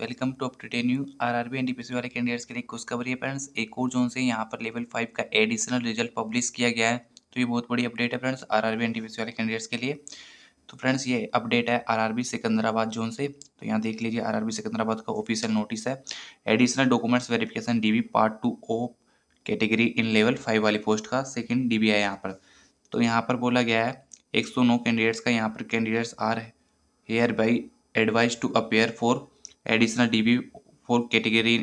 welcome to you R R B N D वाले candidates के लिए खुशखबरी है फ्रेंड्स एक और जोन से यहाँ पर लेवल फाइव का एडिशनल रिजल्ट पब्लिश किया गया है तो ये बहुत बड़ी अपडेट है friends R R B N D वाले कैंडिडेट्स के लिए तो फ्रेंड्स ये अपडेट है बी सिकंदराबाद जोन से तो यहाँ देख लीजिए आर आर बी सिकंदराबाद का ऑफिशियल नोटिस है additional documents D B part two of category in level five वाली पोस्ट का सेकंड डीबी है यहाँ पर तो यहाँ पर बोला गया है एक सौ नौ कैंडिडेट्स का यहाँ पर candidates are here by advise to appear for additional D B four category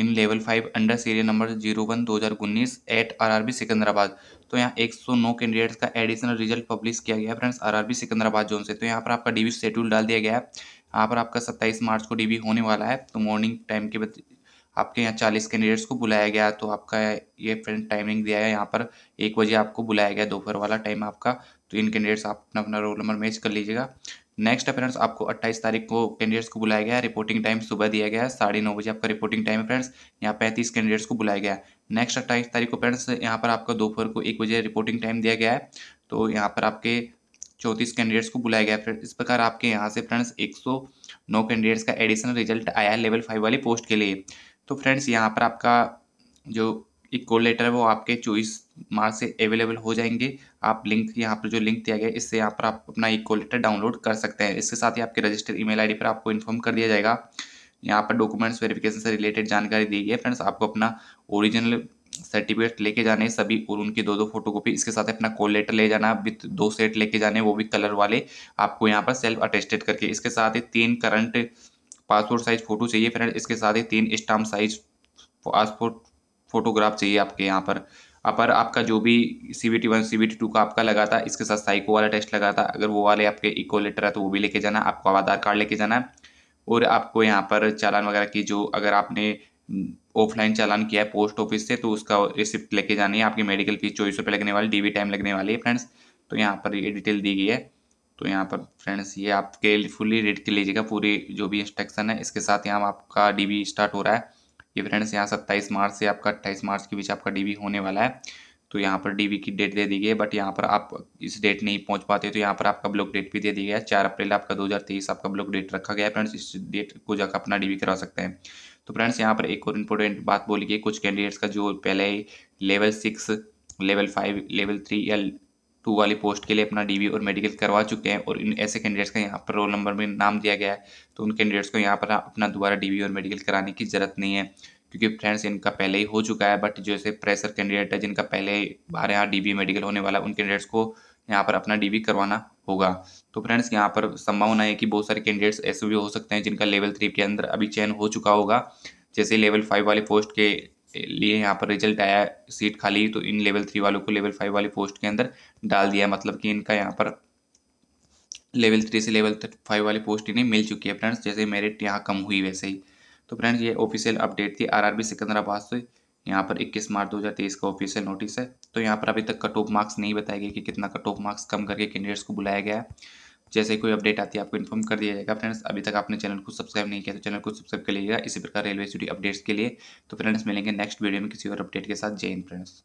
in level five under serial number zero one दो हज़ार उन्नीस at R R B Secunderabad तो यहाँ एक सौ नौ कैंडिडेट्स का एडिशनल रिजल्ट पब्लिश किया गया है friends R R B Secunderabad zone से तो यहाँ पर आपका डी बी शेड्यूल डाल दिया गया है यहाँ पर आपका सत्ताईस मार्च को डी बी होने वाला है तो मॉर्निंग टाइम के बाद आपके यहाँ चालीस कैंडिडेट्स को बुलाया गया तो आपका ये फ्रेंड टाइमिंग दिया है यहाँ पर एक बजे आपको बुलाया गया दोपहर वाला टाइम आपका तो इन कैंडिडेट्स आप अपना अपना रोल नंबर मैच कर लीजिएगा नेक्स्ट फ्रेंड्स आपको 28 तारीख को कैंडिडेट्स को बुलाया गया है रिपोर्टिंग टाइम सुबह दिया गया है साढ़े नौ बजे आपका रिपोर्टिंग टाइम है फ्रेंड्स यहाँ पैंतीस कैंडिडेट्स को बुलाया गया है नेक्स्ट अट्ठाईस तारीख को फ्रेंड्स यहाँ पर आपका दोपहर को एक बजे रिपोर्टिंग टाइम दिया गया है तो यहाँ पर आपके चौंतीस कैंडिडेट्स को बुलाया गया फ्रेंड्स इस प्रकार आपके यहाँ से फ्रेंड्स एक कैंडिडेट्स का एडिशनल रिजल्ट आया है लेवल फाइव वाली पोस्ट के लिए तो फ्रेंड्स यहाँ पर आपका जो इक्वल लेटर है वो आपके चॉइस मार्क से अवेलेबल हो जाएंगे आप लिंक यहाँ पर जो लिंक दिया गया इससे यहाँ पर आप अपना इक्वल लेटर डाउनलोड कर सकते हैं इसके साथ ही आपके रजिस्टर ईमेल आईडी पर आपको इन्फॉर्म कर दिया जाएगा यहाँ पर डॉक्यूमेंट्स वेरिफिकेशन से रिलेटेड जानकारी दी गई है फ्रेंड्स आपको अपना ओरिजिनल सर्टिफिकेट लेके जाने सभी और उनकी दो दो कॉपी इसके साथ अपना कॉल लेटर ले जाना विथ दो सेट लेके जाने वो भी कलर वाले आपको यहाँ पर सेल्फ अटेस्टेड करके इसके साथ ही तीन करंट पासपोर्ट साइज फोटो चाहिए फ्रेंड इसके साथ ही तीन स्टाम्प साइज पासपोर्ट फोटोग्राफ चाहिए आपके यहाँ पर अपर आपका जो भी C B T one C B T two का आपका लगा था इसके साथ साइको वाला टेस्ट लगा था अगर वो वाले आपके इको लेटर है तो वो भी लेके जाना आपको आधार कार्ड लेके जाना है और आपको यहाँ पर चालान वगैरह की जो अगर आपने ऑफलाइन चालान किया है पोस्ट ऑफिस से तो उसका रिसिप्ट लेके जानी है आपकी मेडिकल फीस चौबीस रुपये लगने वाली डी टाइम लगने वाली है फ्रेंड्स तो यहाँ पर ये डिटेल दी गई है तो यहाँ पर फ्रेंड्स ये आपके फुली रीड कर लीजिएगा पूरी जो भी इंस्ट्रक्शन है इसके साथ यहाँ आपका डी स्टार्ट हो रहा है ये फ्रेंड्स यहाँ सत्ताईस मार्च से आपका अट्ठाईस मार्च के बीच आपका डी होने वाला है तो यहाँ पर डी की डेट दे दी गई है बट यहाँ पर आप इस डेट नहीं पहुँच पाते तो यहाँ पर आपका ब्लॉक डेट भी दे दिया है चार अप्रैल आपका दो आपका ब्लॉक डेट रखा गया है फ्रेंड्स इस डेट को जाकर अपना डी करा सकते हैं तो फ्रेंड्स यहाँ पर एक और इम्पोर्टेंट बात बोली गई कुछ कैंडिडेट्स का जो पहले level six level five level three या टू वाली पोस्ट के लिए अपना डीवी और मेडिकल करवा चुके हैं और इन ऐसे कैंडिडेट्स का यहाँ पर रोल नंबर में नाम दिया गया है तो उन कैंडिडेट्स को यहाँ पर अपना दोबारा डीवी और मेडिकल कराने की ज़रूरत नहीं है क्योंकि फ्रेंड्स इनका पहले ही हो चुका है बट जैसे प्रेशर कैंडिडेट है जिनका पहले हमारे यहाँ डी मेडिकल होने वाला उन कैंडिडेट्स को यहाँ पर अपना डी करवाना होगा तो फ्रेंड्स यहाँ पर संभावना है कि बहुत सारे कैंडिडेट्स ऐसे भी हो सकते हैं जिनका लेवल थ्री के अंदर अभी चयन हो चुका होगा जैसे लेवल फाइव वाले पोस्ट के लिए यहाँ पर रिजल्ट आया सीट खाली तो इन लेवल थ्री वालों को लेवल फाइव वाली पोस्ट के अंदर डाल दिया मतलब कि इनका यहाँ पर लेवल थ्री से लेवल फाइव वाली पोस्ट इन्हें मिल चुकी है फ्रेंड्स जैसे मेरिट यहाँ कम हुई वैसे ही तो फ्रेंड्स ये ऑफिशियल अपडेट थी आर सिकंदराबाद से यहाँ पर 21 मार्च 2023 का ऑफिशियल नोटिस है तो यहाँ पर अभी तक कट ऑफ मार्क्स नहीं बताया गया कि कितना कट ऑफ मार्क्स कम करके कैंडिडेट्स को बुलाया गया है जैसे कोई अपडेट आती है आपको इन्फॉर्म कर दिया जाएगा फ्रेंड्स अभी तक आपने चैनल को सब्सक्राइब नहीं किया तो चैनल को सब्सक्राइब कर लीजिएगा इसी प्रकार रेलवे से अपडेट्स के लिए तो फ्रेंड्स मिलेंगे नेक्स्ट वीडियो में किसी और अपडेट के साथ जय हिंद फ्रेंड्स